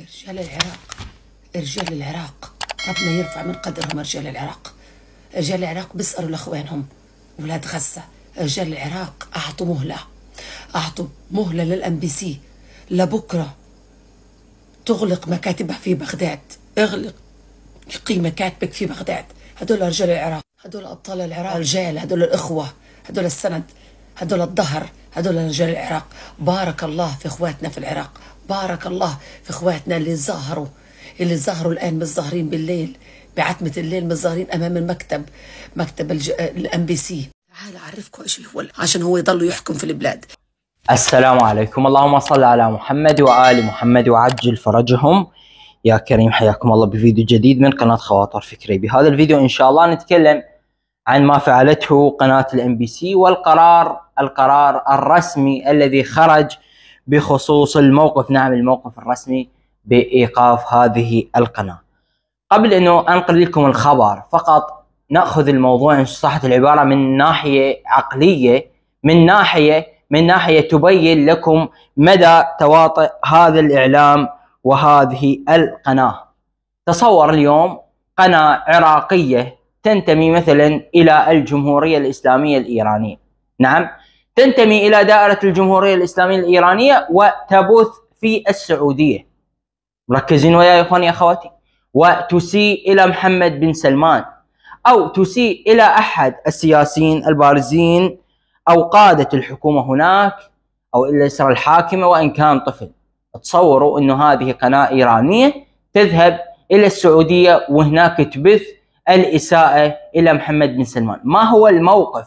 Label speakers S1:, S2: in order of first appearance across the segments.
S1: رجال العراق رجال العراق ربنا يرفع من قدرهم رجال العراق رجال العراق بيسألوا لأخوانهم ولاد غزة رجال العراق أعطوا مهلة أعطوا مهلة للأم بي سي لبكرة تغلق مكاتبها في بغداد اغلق قي مكاتبك في بغداد هدول رجال العراق هدول أبطال العراق رجال هدول الإخوة هدول السند هذول الظهر هذول رجال العراق بارك الله في اخواتنا في العراق بارك الله في اخواتنا اللي ظهروا اللي ظهروا الان متظاهرين بالليل بعتمة الليل متظاهرين امام المكتب مكتب الام بي سي تعال اعرفكم ايش هو عشان هو يضل يحكم في البلاد
S2: السلام عليكم اللهم صل على محمد وآل محمد وعجل فرجهم يا كريم حياكم الله بفيديو جديد من قناة خواطر فكري بهذا الفيديو إن شاء الله نتكلم عن ما فعلته قناة الام بي سي والقرار القرار الرسمي الذي خرج بخصوص الموقف نعم الموقف الرسمي بإيقاف هذه القناة قبل أنه أنقل لكم الخبر فقط نأخذ الموضوع إن صحت العبارة من ناحية عقلية من ناحية من ناحية تبين لكم مدى تواطئ هذا الإعلام وهذه القناة تصور اليوم قناة عراقية تنتمي مثلا إلى الجمهورية الإسلامية الإيرانية نعم تنتمي إلى دائرة الجمهورية الإسلامية الإيرانية وتبث في السعودية مركزين وياي يا إخواني أخواتي وتسيء إلى محمد بن سلمان أو تسيء إلى أحد السياسيين البارزين أو قادة الحكومة هناك أو الأسرة الحاكمة وإن كان طفل تصوروا أنه هذه قناة إيرانية تذهب إلى السعودية وهناك تبث الإساءة إلى محمد بن سلمان ما هو الموقف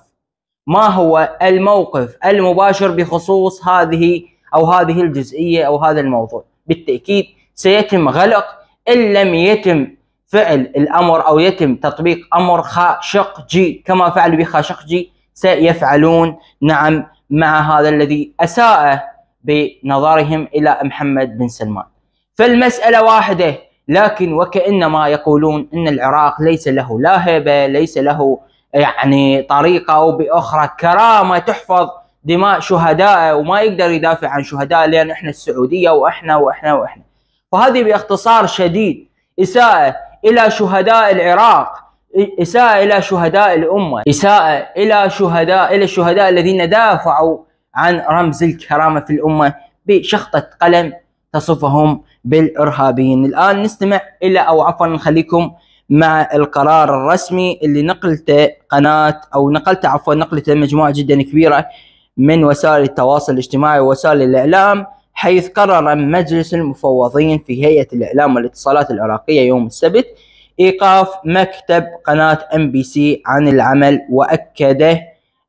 S2: ما هو الموقف المباشر بخصوص هذه أو هذه الجزئية أو هذا الموضوع بالتأكيد سيتم غلق إن لم يتم فعل الأمر أو يتم تطبيق أمر خاشقجي كما فعل بخاشقجي سيفعلون نعم مع هذا الذي أساء بنظرهم إلى محمد بن سلمان فالمسألة واحدة لكن وكانما يقولون ان العراق ليس له لا هيبه ليس له يعني طريقه او باخرى كرامه تحفظ دماء شهدائه وما يقدر يدافع عن شهدائه لان احنا السعوديه واحنا واحنا واحنا فهذه باختصار شديد اساءه الى شهداء العراق اساءه الى شهداء الامه اساءه الى شهداء الى الشهداء الذين دافعوا عن رمز الكرامه في الامه بشخطه قلم تصفهم بالإرهابيين الآن نستمع إلى أو عفوا نخليكم مع القرار الرسمي اللي نقلته قناة أو نقلته عفوا نقلته مجموعة جدا كبيرة من وسائل التواصل الاجتماعي ووسائل الإعلام حيث قرر مجلس المفوضين في هيئة الإعلام والاتصالات العراقية يوم السبت إيقاف مكتب قناة ام بي سي عن العمل واكد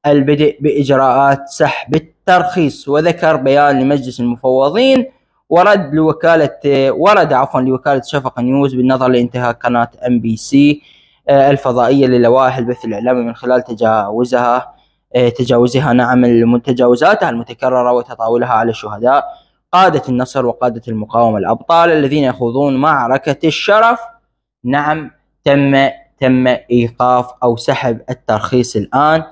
S2: البدء بإجراءات سحب الترخيص وذكر بيان لمجلس المفوضين ورد لوكالة ورد عفوا لوكالة شفق نيوز بالنظر لانتهاك قناة ام بي سي الفضائية للوائح البث الإعلامي من خلال تجاوزها آه، تجاوزها نعم تجاوزاتها المتكررة وتطاولها على الشهداء قادة النصر وقادة المقاومة الأبطال الذين يخوضون معركة الشرف نعم تم تم إيقاف أو سحب الترخيص الآن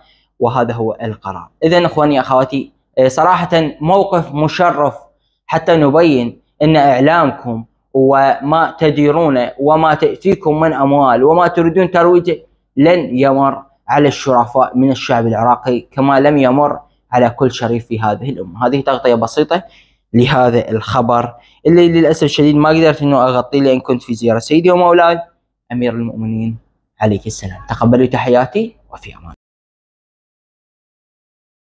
S2: وهذا هو القرار إذا إخواني أخواتي آه، صراحة موقف مشرف حتى نبين ان اعلامكم وما تديرونه وما تاتيكم من اموال وما تريدون ترويجه لن يمر على الشرفاء من الشعب العراقي كما لم يمر على كل شريف في هذه الامه، هذه تغطيه بسيطه لهذا الخبر اللي للاسف الشديد ما قدرت انه اغطيه لان كنت في زياره سيدي ومولاي امير المؤمنين عليك السلام، تقبلوا تحياتي وفي
S1: امان.